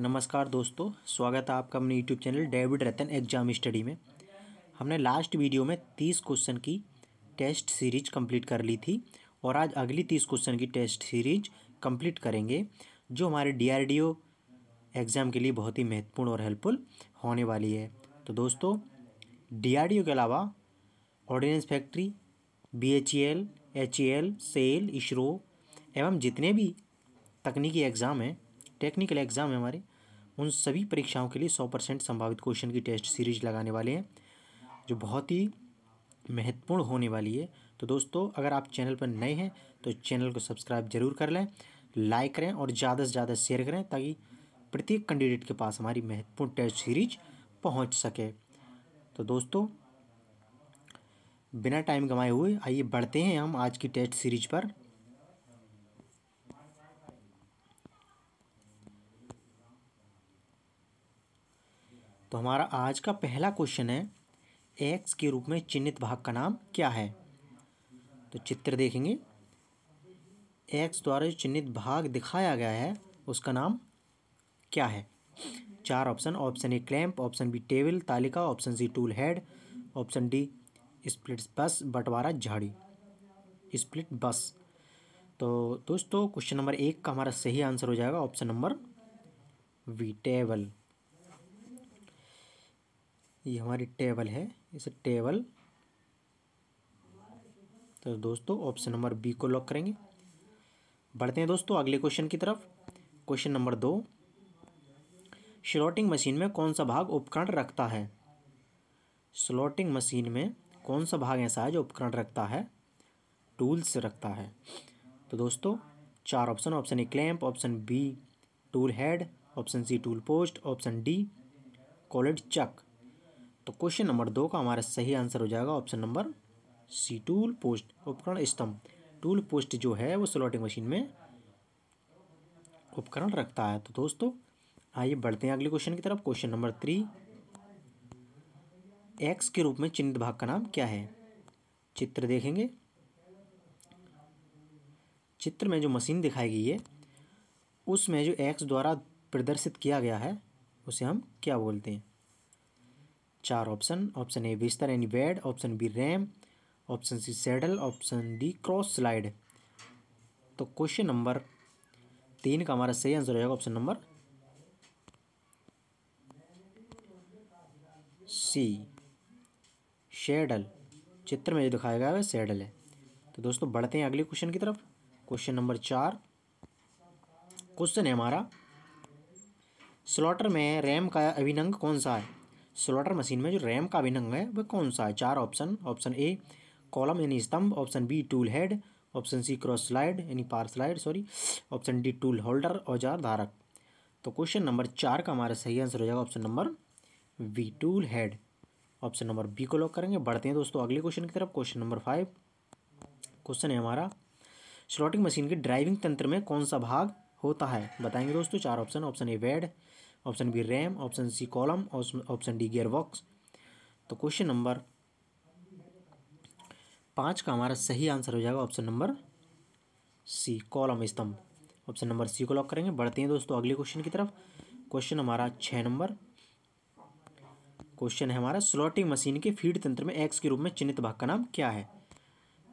नमस्कार दोस्तों स्वागत है आपका अपने YouTube channel David Ratan exam study में हमने लास्ट वीडियो में तीस क्वेश्चन की टेस्ट सीरीज कंप्लीट कर ली थी और आज अगली तीस क्वेश्चन की टेस्ट सीरीज कंप्लीट करेंगे जो हमारे डीआरडीओ एग्ज़ाम के लिए बहुत ही महत्वपूर्ण और हेल्पफुल होने वाली है तो दोस्तों डी के अलावा ordnance factory B H E L H E L SAIL ISRO एवं जितने भी तकनीकी एग्ज़ाम हैं टेक्निकल एग्ज़ाम है हमारे उन सभी परीक्षाओं के लिए सौ परसेंट संभावित क्वेश्चन की टेस्ट सीरीज लगाने वाले हैं जो बहुत ही महत्वपूर्ण होने वाली है तो दोस्तों अगर आप चैनल पर नए हैं तो चैनल को सब्सक्राइब जरूर कर लें लाइक करें और ज़्यादा से ज़्यादा शेयर करें ताकि प्रत्येक कैंडिडेट के पास हमारी महत्वपूर्ण टेस्ट सीरीज पहुँच सके तो दोस्तों बिना टाइम गंवाए हुए आइए बढ़ते हैं हम आज की टेस्ट सीरीज पर तो हमारा आज का पहला क्वेश्चन है एक्स के रूप में चिन्हित भाग का नाम क्या है तो चित्र देखेंगे एक्स द्वारा जो चिन्हित भाग दिखाया गया है उसका नाम क्या है चार option option A clamp option B table तालिका option C tool head option D split bush बंटवारा झाड़ी स्प्लिट बस तो दोस्तों क्वेश्चन नंबर एक का हमारा सही आंसर हो जाएगा ऑप्शन नंबर वी टेबल ये हमारी टेबल है इस टेबल तो दोस्तों ऑप्शन नंबर बी को लॉक करेंगे बढ़ते हैं दोस्तों अगले क्वेश्चन की तरफ क्वेश्चन नंबर दो स्लॉटिंग मशीन में कौन सा भाग उपकरण रखता है स्लॉटिंग मशीन में कौन सा भाग ऐसा है जो उपकरण रखता है टूल्स रखता है तो दोस्तों चार option option A clamp option B tool head option C tool post option D collet chuck तो क्वेश्चन नंबर दो का हमारा सही आंसर हो जाएगा option number C tool post उपकरण स्तंभ टूल पोस्ट जो है वो स्लॉटिंग मशीन में उपकरण रखता है तो दोस्तों आइए बढ़ते हैं अगले क्वेश्चन की तरफ क्वेश्चन नंबर थ्री एक्स के रूप में चिन्हित भाग का नाम क्या है चित्र देखेंगे चित्र में जो मशीन दिखाई गई है उसमें जो एक्स द्वारा प्रदर्शित किया गया है उसे हम क्या बोलते हैं चार ऑप्शन ऑप्शन ए बिस्तर एनी bed option B ram option C saddle option D cross slide तो क्वेश्चन नंबर तीन का हमारा सही आंसर हो जाएगा ऑप्शन नंबर सी शेडल चित्र में जो दिखाया गया है शेडल है तो दोस्तों बढ़ते हैं अगले क्वेश्चन की तरफ क्वेश्चन नंबर चार क्वेश्चन है हमारा स्लॉटर में रैम का अभिनंग कौन सा है स्लॉटर मशीन में जो रैम का अभिनंग है वह कौन सा है चार ऑप्शन ऑप्शन ए कॉलम यानी स्तंभ option B tool head option C cross slide यानी पार slide sorry option D tool holder औजार धारक तो क्वेश्चन नंबर चार का हमारा सही आंसर हो जाएगा option number B tool head option number B को लॉक करेंगे बढ़ते हैं दोस्तों अगले क्वेश्चन की तरफ क्वेश्चन नंबर फाइव क्वेश्चन है हमारा स्लॉटिंग मशीन के ड्राइविंग तंत्र में कौन सा भाग होता है बताएंगे दोस्तों चार option option A bed option B ram option C column option D gear box तो क्वेश्चन नंबर पाँच का हमारा सही आंसर हो जाएगा ऑप्शन नंबर सी कॉलम स्तंभ ऑप्शन नंबर सी को लॉक करेंगे बढ़ते हैं दोस्तों अगले क्वेश्चन की तरफ क्वेश्चन हमारा छः नंबर क्वेश्चन है हमारा स्लॉटिंग मशीन के फीड तंत्र में एक्स के रूप में चिन्हित भाग का नाम क्या है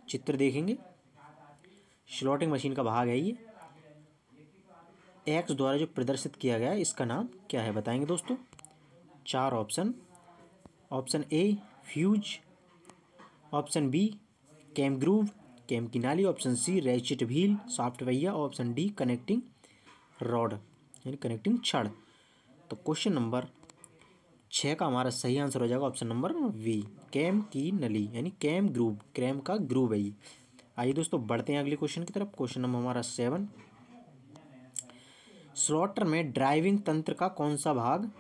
चित्र देखेंगे स्लॉटिंग मशीन का भाग है ये एक्स द्वारा जो प्रदर्शित किया गया है इसका नाम क्या है बताएंगे दोस्तों चार option option A fuse option B cam groove cam की नाली option C ratchet wheel shaft option D connecting rod यानी कनेक्टिंग छड़ तो क्वेश्चन नंबर छः का हमारा सही आंसर हो जाएगा ऑप्शन नंबर वी कैम की नली यानी कैम ग्रूव क्रैम का ग्रूव है ये आइए दोस्तों बढ़ते हैं अगले क्वेश्चन की तरफ क्वेश्चन नंबर हमारा सेवन स्लॉटर में ड्राइविंग तंत्र का कौन सा भाग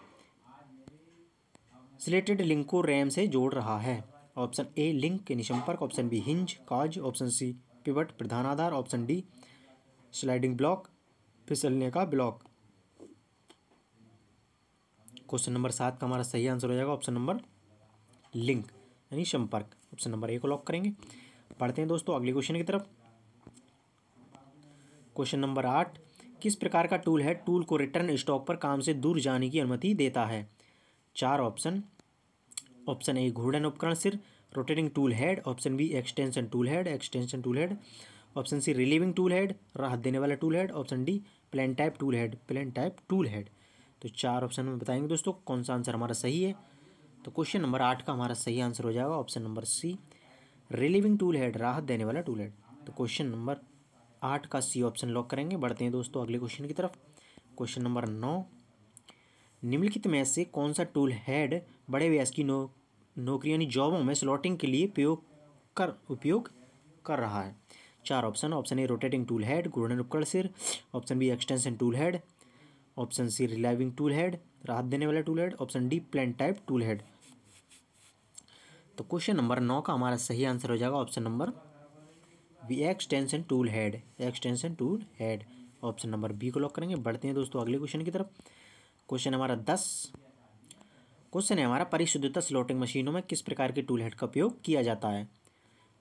सिलेटेड लिंक को रैम से जोड़ रहा है ऑप्शन ए लिंक के निशंपर्क ऑप्शन बी हिंज काज ऑप्शन सी पिवट प्रधान आधार ऑप्शन डी स्लाइडिंग ब्लॉक फिसलने का ब्लॉक क्वेश्चन नंबर सात का हमारा सही आंसर हो जाएगा ऑप्शन नंबर लिंक यानी संपर्क ऑप्शन नंबर ए को लॉक करेंगे पढ़ते हैं दोस्तों अगले क्वेश्चन की तरफ क्वेश्चन नंबर आठ किस प्रकार का टूल है टूल को रिटर्न स्टॉक पर काम से दूर जाने की अनुमति देता है चार ऑप्शन ऑप्शन ए घूर्णन उपकरण सिर rotating tool head option B extension tool head extension tool head option C relieving tool head राहत देने वाला tool head option D plan type tool head plan type tool head तो चार ऑप्शन में बताएंगे दोस्तों कौन सा आंसर हमारा सही है तो क्वेश्चन नंबर आठ का हमारा सही आंसर हो जाएगा option number C relieving tool head राहत देने वाला टूल हेड तो क्वेश्चन नंबर आठ का सी ऑप्शन लॉक करेंगे बढ़ते हैं दोस्तों अगले क्वेश्चन की तरफ क्वेश्चन नंबर नौ निम्नलिखित में से कौन सा टूल हैड बड़े व्यास की नो नौकरी यानी जॉबों में स्लॉटिंग के लिए प्रयोग कर उपयोग कर रहा है चार option option A rotating tool head घूर्णन उपकरण सिर option B extension tool head option C relieving tool head राहत देने वाला tool head option D plan type tool head तो क्वेश्चन नंबर नौ का हमारा सही आंसर हो जाएगा option number extension tool head extension tool head option number B को लॉक करेंगे बढ़ते हैं दोस्तों अगले क्वेश्चन की तरफ क्वेश्चन हमारा दस क्वेश्चन है हमारा परिशुद्धता स्लोटिंग मशीनों में किस प्रकार के टूल हेड का उपयोग किया जाता है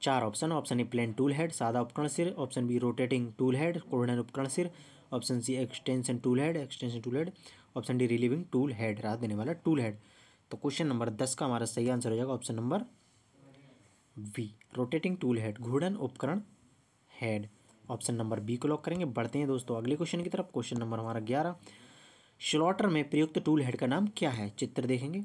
चार option option A plain tool head सादा उपकरण सिर option B rotating tool head कोर्डन उपकरण सिर option C extension tool head extension tool head option D relieving tool head राहत देने वाला टूल हेड तो क्वेश्चन नंबर दस का हमारा सही आंसर हो जाएगा option number B rotating tool head घूर्णन उपकरण हेड ऑप्शन नंबर बी को लॉक करेंगे बढ़ते हैं दोस्तों अगले क्वेश्चन की तरफ क्वेश्चन नंबर हमारा ग्यारह स्लॉटर में प्रयुक्त टूल हेड का नाम क्या है चित्र देखेंगे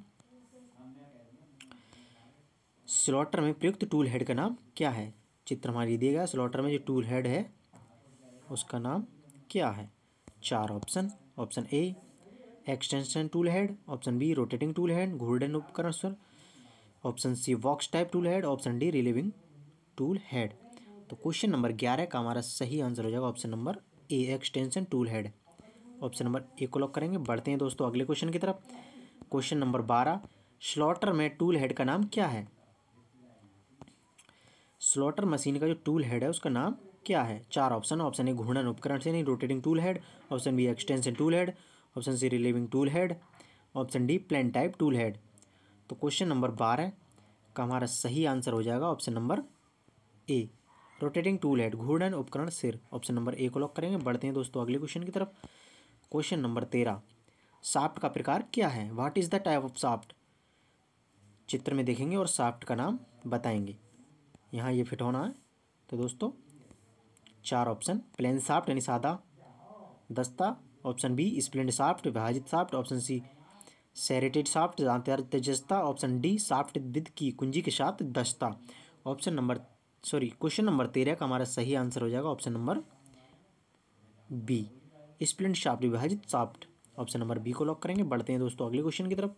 स्लॉटर में प्रयुक्त टूल हेड का नाम क्या है चित्र हमारी देगा स्लॉटर में जो टूल हेड है उसका नाम क्या है चार option option A extension tool head option B rotating tool head गोल्डन उपकरण option C box type tool head option D relieving tool head तो क्वेश्चन नंबर ग्यारह का हमारा सही आंसर हो जाएगा option number A extension tool head option number A को लॉक करेंगे बढ़ते हैं दोस्तों अगले क्वेश्चन की तरफ क्वेश्चन नंबर बारह स्लॉटर में टूल हेड का नाम क्या है स्लॉटर मशीन का जो टूल हेड है उसका नाम क्या है चार ऑप्शन ऑप्शन ए घूर्णन उपकरण से नहीं rotating tool head option B extension tool head option C relieving tool head option D plain type tool head तो क्वेश्चन नंबर बारह का हमारा सही आंसर हो जाएगा option number A rotating tool head घूर्णन उपकरण सिर ऑप्शन नंबर ए को लॉक करेंगे बढ़ते हैं दोस्तों अगले क्वेश्चन की तरफ क्वेश्चन नंबर तेरह साफ्ट का प्रकार क्या है what is the type of shaft चित्र में देखेंगे और साफ्ट का नाम बताएंगे यहाँ ये फिट होना है तो दोस्तों चार ऑप्शन प्लेन साफ्ट यानी सादा दस्ता ऑप्शन बी स्प्लेंड साफ्ट विभाजित shaft option C serrated shaft तेजस्ता option D shaft with key कुंजी के साथ दस्ता option number sorry question number तेरह का हमारा सही आंसर हो जाएगा option number B spline shaft विभाजित साफ्ट ऑप्शन नंबर बी को लॉक करेंगे बढ़ते हैं दोस्तों अगले क्वेश्चन की तरफ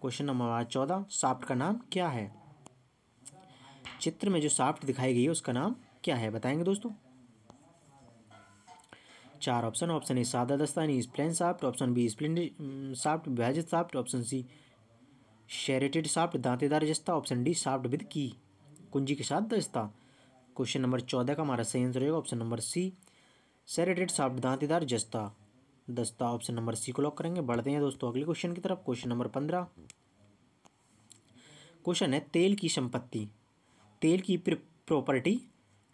क्वेश्चन नंबर चौदह साफ्ट का नाम क्या है चित्र में जो साफ्ट दिखाई गई है उसका नाम क्या है बताएंगे दोस्तों चार ऑप्शन ऑप्शन ए सादा दस्तानी spline shaft option B spline shaft विभाजित shaft option C serrated shaft दांतेदार जस्ता option D shaft with key कुंजी के साथ दस्ता क्वेश्चन नंबर चौदह का हमारा सही आंसर होगा option number C serrated shaft दांतेदार जस्ता दस्ता ऑप्शन नंबर सी को लॉक करेंगे बढ़ते हैं दोस्तों अगले क्वेश्चन की तरफ क्वेश्चन नंबर पंद्रह क्वेश्चन है तेल की संपत्ति तेल की प्रॉपर्टी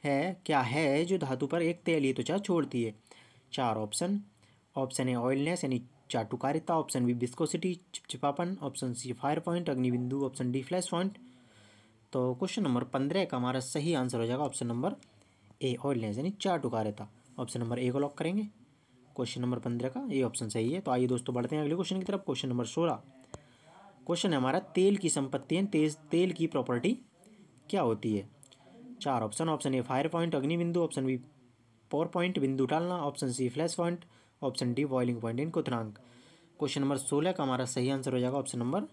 है क्या है जो धातु पर एक तैलीय त्वचा छोड़ती है चार ऑप्शन ऑप्शन है ऑयलनेस यानी चाटुकारिता ऑप्शन बी बिस्कोसिटी चिपचिपापन ऑप्शन सी फायर पॉइंट अग्निबिंदु ऑप्शन डी फ्लैश पॉइंट तो क्वेश्चन नंबर पंद्रह का हमारा सही आंसर हो जाएगा option number A oiliness यानी चार टुका रहता ऑप्शन नंबर ए को लॉक करेंगे क्वेश्चन नंबर पंद्रह का ये ऑप्शन सही है तो आइए दोस्तों बढ़ते हैं अगले क्वेश्चन की तरफ क्वेश्चन नंबर सोलह क्वेश्चन है हमारा तेल की संपत्ति है तेज तेल की प्रॉपर्टी क्या होती है चार option option A fire point अग्नि बिंदु ऑप्शन बी पावर पॉइंट बिंदु डालना option C flash point option D boiling point इन कुथनांक क्वेश्चन नंबर सोलह का हमारा सही आंसर हो जाएगा option number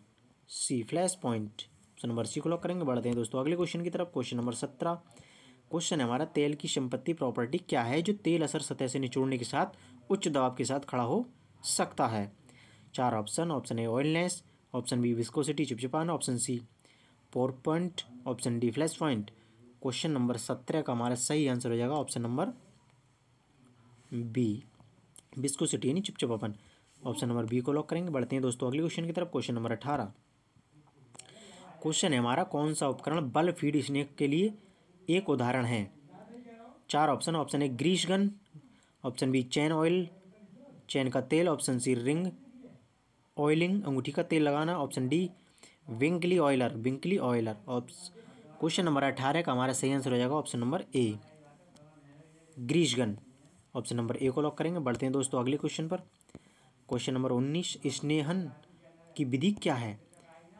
C flash point option number C को लॉक करेंगे बढ़ते हैं दोस्तों अगले क्वेश्चन की तरफ क्वेश्चन नंबर सत्रह क्वेश्चन है हमारा तेल की संपत्ति प्रॉपर्टी क्या है जो तेल असर सतह से निचोड़ने के साथ उच्च दबाव के साथ खड़ा हो सकता है चार option option A oiliness option B viscosity चिपचिपान option C pour point option D flash point question number सत्रह का हमारा सही आंसर हो जाएगा ऑप्शन नंबर बी विस्कोसिटी यानी चिपचिपापन ऑप्शन नंबर बी को लॉक करेंगे बढ़ते हैं दोस्तों अगले क्वेश्चन की तरफ क्वेश्चन नंबर अठारह क्वेश्चन है हमारा कौन सा उपकरण बल फीड स्नेक के लिए एक उदाहरण है चार option option A grease gun option B chain oil chain का तेल ऑप्शन सी रिंग ऑयलिंग अंगूठी का तेल लगाना ऑप्शन डी विंकली ऑयलर विंकली ऑयलर क्वेश्चन नंबर अठारह का हमारा सही आंसर हो जाएगा option number A grease gun option number A को लॉक करेंगे बढ़ते हैं दोस्तों अगले क्वेश्चन पर क्वेश्चन नंबर उन्नीस स्नेहन की विधि क्या है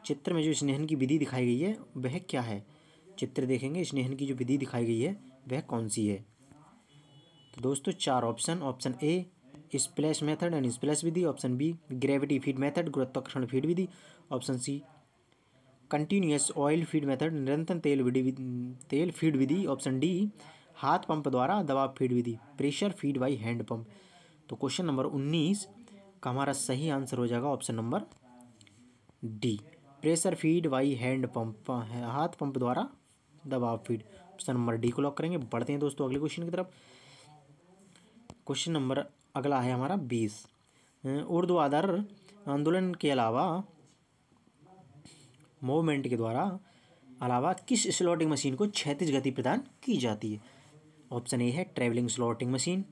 चित्र में जो स्नेहन की विधि दिखाई गई है वह क्या है चित्र देखेंगे स्नेहन की जो विधि दिखाई गई है वह कौन सी है तो दोस्तों चार option option A splash method and splash विधि option B gravity feed method गुरुत्वाकर्षण फीड विधि option C continuous oil feed method निरंतर तेल विधि तेल फीड विधि ऑप्शन डी हाथ पंप द्वारा दबाव फीड विधि pressure feed by hand pump तो क्वेश्चन नंबर उन्नीस का हमारा सही आंसर हो जाएगा option number D pressure feed by hand pump हाथ पंप द्वारा दबाव फीड क्वेश्चन नंबर डी को लॉक करेंगे बढ़ते हैं दोस्तों अगले क्वेश्चन की तरफ क्वेश्चन नंबर अगला है हमारा बीस उर्दू आधार आंदोलन के अलावा मूवमेंट के द्वारा अलावा किस स्लॉटिंग मशीन को क्षतिज गति प्रदान की जाती है ऑप्शन ए है travelling slotting machine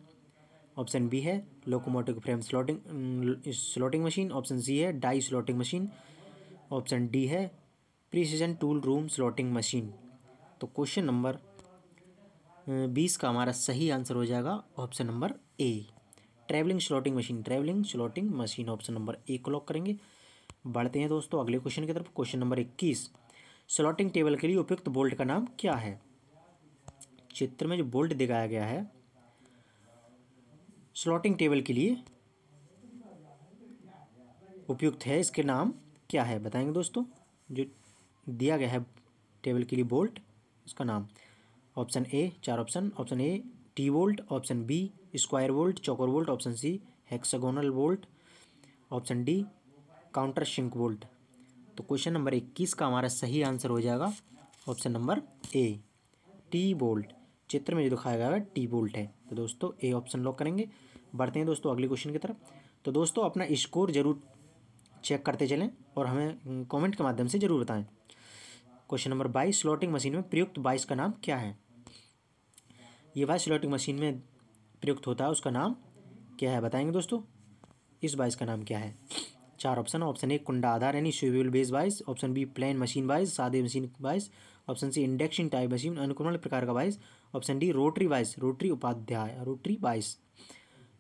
option B है locomotive frame slotting slotting machine option C है die slotting machine option D है precision tool room slotting machine तो क्वेश्चन नंबर बीस का हमारा सही आंसर हो जाएगा option number A travelling slotting machine travelling slotting machine option number A को लॉक करेंगे बढ़ते हैं दोस्तों अगले क्वेश्चन की तरफ क्वेश्चन नंबर इक्कीस स्लॉटिंग टेबल के लिए उपयुक्त बोल्ट का नाम क्या है चित्र में जो बोल्ट दिखाया गया है स्लॉटिंग टेबल के लिए उपयुक्त है इसके नाम क्या है बताएंगे दोस्तों जो दिया गया है टेबल के लिए बोल्ट उसका नाम ऑप्शन ए चार option option A T bolt option B square bolt चौकोर bolt option C hexagonal bolt option D countersink bolt तो क्वेश्चन नंबर इक्कीस का हमारा सही आंसर हो जाएगा option number A T bolt चित्र में जो दिखाया गया है टी वोल्ट है तो दोस्तों ए ऑप्शन लॉक करेंगे बढ़ते हैं दोस्तों अगले क्वेश्चन की तरफ तो दोस्तों अपना स्कोर जरूर चेक करते चलें और हमें कमेंट हम्म, के माध्यम से ज़रूर बताएं क्वेश्चन नंबर बाईस स्लॉटिंग मशीन में प्रयुक्त बाईस का नाम क्या है ये बाईस स्लॉटिंग मशीन में प्रयुक्त होता है उसका नाम क्या है बताएंगे दोस्तों इस बाइस का नाम क्या है चार ऑप्शन ऑप्शन ए कुंडा आधार यानी swivel base vice option B plain machine vice सादे machine vice option C induction type machine अनुक्रमण प्रकार का vice option D rotary vice rotary उपाध्याय रोटरी बाइस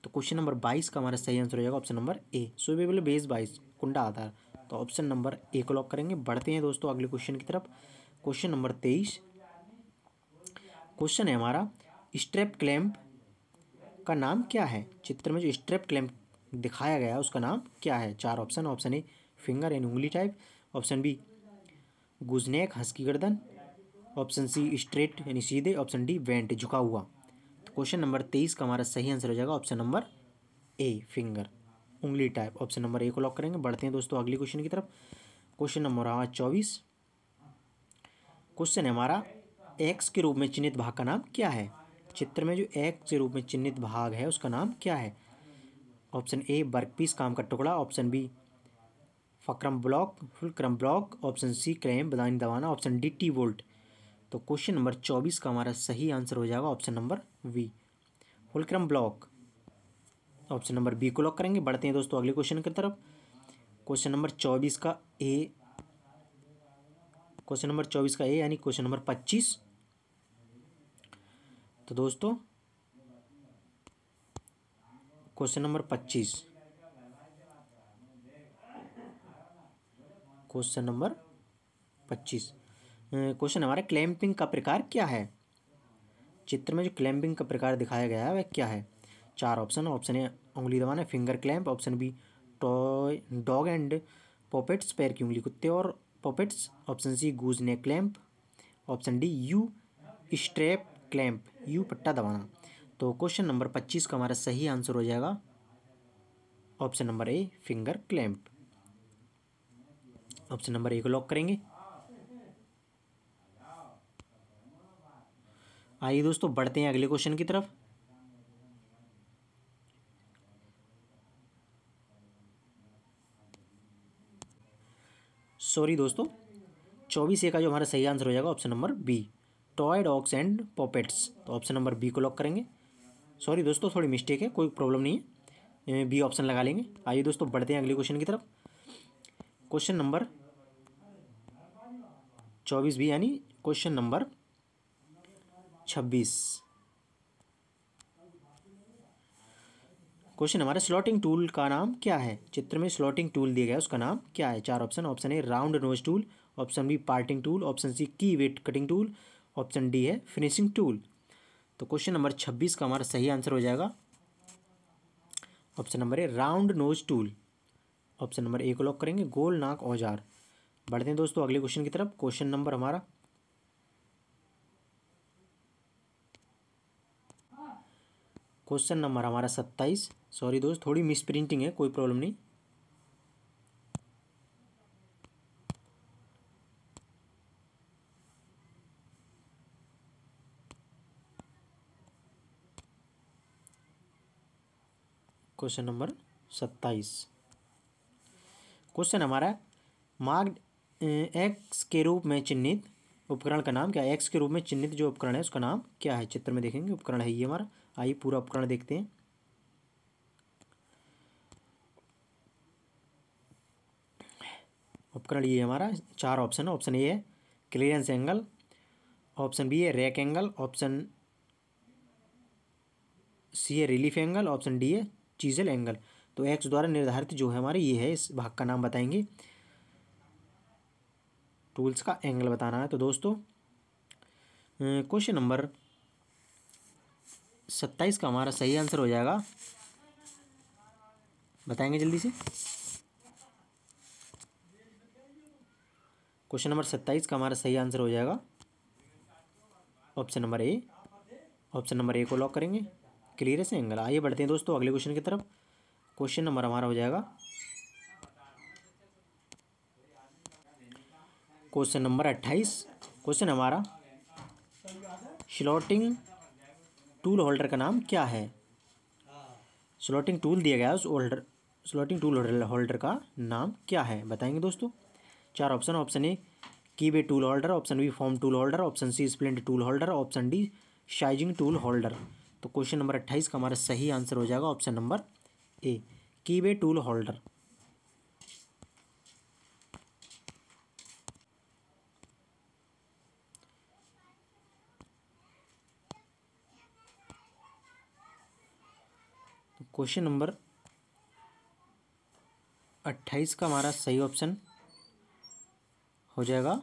तो क्वेश्चन नंबर बाईस का हमारा सही आंसर हो जाएगा option number A swivel base vice कुंडा आधार तो ऑप्शन नंबर ए को लॉक करेंगे बढ़ते हैं दोस्तों अगले क्वेश्चन की तरफ क्वेश्चन नंबर तेईस क्वेश्चन है हमारा स्ट्रेप क्लैम्प का नाम क्या है चित्र में जो स्ट्रेप क्लैम्प दिखाया गया है उसका नाम क्या है चार option option A finger and उंगली टाइप ऑप्शन बी गुजनेक हंस की गर्दन ऑप्शन सी स्ट्रेट यानी सीधे ऑप्शन डी वेंट झुका हुआ क्वेश्चन नंबर तेईस का हमारा सही आंसर हो जाएगा ऑप्शन नंबर ए फिंगर उंगली टाइप ऑप्शन नंबर ए को लॉक करेंगे बढ़ते हैं दोस्तों अगले क्वेश्चन की तरफ क्वेश्चन नंबर हमारा चौबीस क्वेश्चन है हमारा एक्स के रूप में चिन्हित भाग का नाम क्या है चित्र में जो एक्स के रूप में चिन्हित भाग है उसका नाम क्या है ऑप्शन ए पीस काम का टुकड़ा option B fulcrum block fulcrum block option C क्रेम बदानी दवाना ऑप्शन डी टी वोल्ट तो क्वेश्चन नंबर चौबीस का हमारा सही आंसर हो जाएगा option number B fulcrum block option number B को लॉक करेंगे बढ़ते हैं दोस्तों अगले क्वेश्चन की तरफ क्वेश्चन नंबर चौबीस का ए क्वेश्चन नंबर चौबीस का ए यानी क्वेश्चन नंबर पच्चीस तो दोस्तों क्वेश्चन नंबर पच्चीस क्वेश्चन नंबर पच्चीस क्वेश्चन हमारा क्लैंपिंग का प्रकार क्या है चित्र में जो क्लैंपिंग का प्रकार दिखाया गया है वह क्या है चार ऑप्शन ऑप्शन ए उंगली दबाना finger clamp option B toe dog and poppets पैर की उंगली कुत्ते और पॉपेट्स option C gooseneck clamp option D U strap clamp U पट्टा दबाना तो क्वेश्चन नंबर पच्चीस का हमारा सही आंसर हो जाएगा option number A finger clamp option number A को लॉक करेंगे आइए दोस्तों बढ़ते हैं अगले क्वेश्चन की तरफ सॉरी दोस्तों चौबीस ए का जो हमारा सही आंसर हो जाएगा option number B toe dogs and poppets तो ऑप्शन नंबर बी को लॉक करेंगे सॉरी दोस्तों थोड़ी मिस्टेक है कोई प्रॉब्लम नहीं है बी ऑप्शन लगा लेंगे आइए दोस्तों बढ़ते हैं अगले क्वेश्चन की तरफ क्वेश्चन नंबर चौबीस बी यानी क्वेश्चन नंबर छब्बीस क्वेश्चन हमारा स्लॉटिंग टूल का नाम क्या है चित्र में स्लॉटिंग टूल दिया गया है उसका नाम क्या है चार option option A round nose tool option B parting tool option C keyway cutting tool option D है फिनिशिंग टूल तो क्वेश्चन नंबर छब्बीस का हमारा सही आंसर हो जाएगा option number A round nose tool option number A को lock करेंगे गोल नाक औजार बढ़ते हैं दोस्तों अगले क्वेश्चन की तरफ क्वेश्चन नंबर हमारा क्वेश्चन नंबर हमारा सत्ताईस सॉरी दोस्त थोड़ी मिस प्रिंटिंग है कोई प्रॉब्लम नहीं क्वेश्चन नंबर सत्ताईस क्वेश्चन हमारा मार्ग एक्स के रूप में चिन्हित उपकरण का नाम क्या है एक्स के रूप में चिन्हित जो उपकरण है उसका नाम क्या है चित्र में देखेंगे उपकरण है ये हमारा आइए पूरा उपकरण देखते हैं उपकरण ये हमारा चार ऑप्शन है ऑप्शन ए है क्लियरेंस एंगल ऑप्शन बी है रैक एंगल ऑप्शन सी है रिलीफ एंगल ऑप्शन डी है चीजल एंगल तो एक्स द्वारा निर्धारित जो है हमारे ये है इस भाग का नाम बताएंगे टूल्स का एंगल बताना है तो दोस्तों क्वेश्चन नंबर सत्ताईस का हमारा सही आंसर हो जाएगा बताएंगे जल्दी से क्वेश्चन नंबर सत्ताईस का हमारा सही आंसर हो जाएगा option number A option number A को लॉक करेंगे क्लियर है सेंगल आइए बढ़ते हैं दोस्तों अगले क्वेश्चन की तरफ क्वेश्चन नंबर हमारा हो जाएगा क्वेश्चन नंबर अट्ठाईस क्वेश्चन हमारा श्लॉटिंग टूल होल्डर का नाम क्या है स्लॉटिंग टूल दिया गया है उस होल्डर स्लॉटिंग टूल होल्डर का नाम क्या है बताएंगे दोस्तों चार option option A keyway tool holder option B form tool holder option C splint tool holder option D sizing tool holder तो क्वेश्चन नंबर अट्ठाईस का हमारा सही आंसर हो जाएगा option number A keyway tool holder question number अट्ठाईस का हमारा सही ऑप्शन हो जाएगा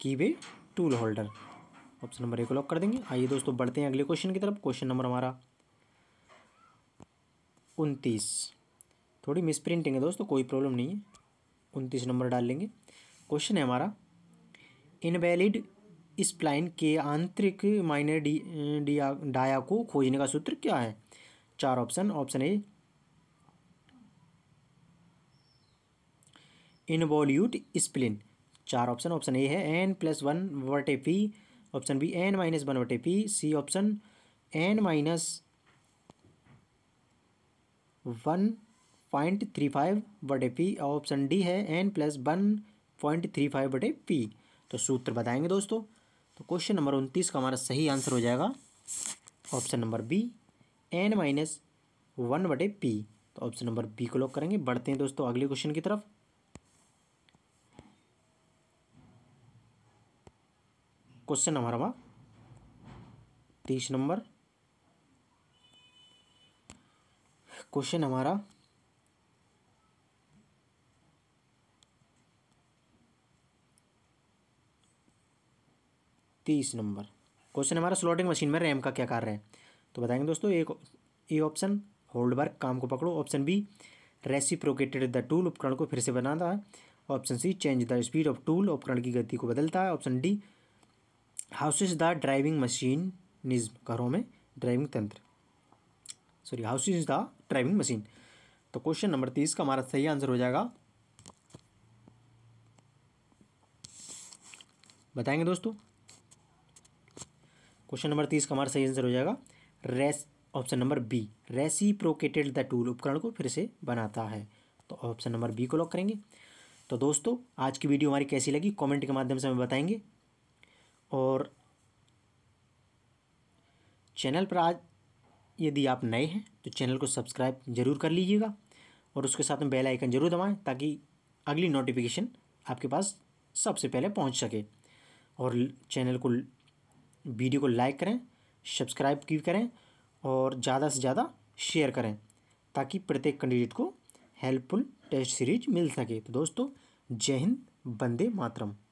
keyway tool holder option number एक को लॉक कर देंगे आइए दोस्तों बढ़ते हैं अगले क्वेश्चन की तरफ क्वेश्चन नंबर हमारा उनतीस थोड़ी मिस प्रिंटिंग है दोस्तों कोई प्रॉब्लम नहीं है उनतीस नंबर डाल लेंगे क्वेश्चन है हमारा इनवैलिड स्प्लाइन के आंतरिक माइनर डी डिया डाया को खोजने का सूत्र क्या है चार option option A involute spline चार ऑप्शन ऑप्शन ए है एन प्लस वन वटे P option B N minus one वटे P C option N minus one point three five बटे पी ऑप्शन डी है N plus one point three five बटे P तो सूत्र बताएंगे दोस्तों तो क्वेश्चन नंबर उनतीस का हमारा सही आंसर हो जाएगा option number B N minus one बटे पी तो ऑप्शन नंबर बी को लॉक करेंगे बढ़ते हैं दोस्तों अगले क्वेश्चन की तरफ क्वेश्चन नंबर हमारा तीस नंबर क्वेश्चन हमारा तीस नंबर क्वेश्चन हमारा स्लॉटिंग मशीन में रैम का क्या कार्य है तो बताएंगे दोस्तों एक ए ऑप्शन होल्ड वर्क काम को पकड़ो option B reciprocated the tool उपकरण को फिर से बनाता है option C change the speed of tool उपकरण की गति को बदलता है option D houses the driving machine निज घरों में ड्राइविंग तंत्र sorry house is the driving machine तो क्वेश्चन नंबर तीस का हमारा सही आंसर हो जाएगा बताएंगे दोस्तों क्वेश्चन नंबर तीस का हमारा सही आंसर हो जाएगा रेस ऑप्शन नंबर बी रेसी प्रोकेटेड द टूल उपकरण को फिर से बनाता है तो ऑप्शन नंबर बी को लॉक करेंगे तो दोस्तों आज की वीडियो हमारी कैसी लगी कमेंट के माध्यम से हमें बताएंगे और चैनल पर आज यदि आप नए हैं तो चैनल को सब्सक्राइब जरूर कर लीजिएगा और उसके साथ में बेल आइकन जरूर दबाएँ ताकि अगली नोटिफिकेशन आपके पास सबसे पहले पहुँच सके और चैनल को वीडियो को लाइक करें सब्सक्राइब की करें और ज़्यादा से ज़्यादा शेयर करें ताकि प्रत्येक कैंडिडेट को हेल्पफुल टेस्ट सीरीज मिल सके तो दोस्तों जय हिंद बंदे मातरम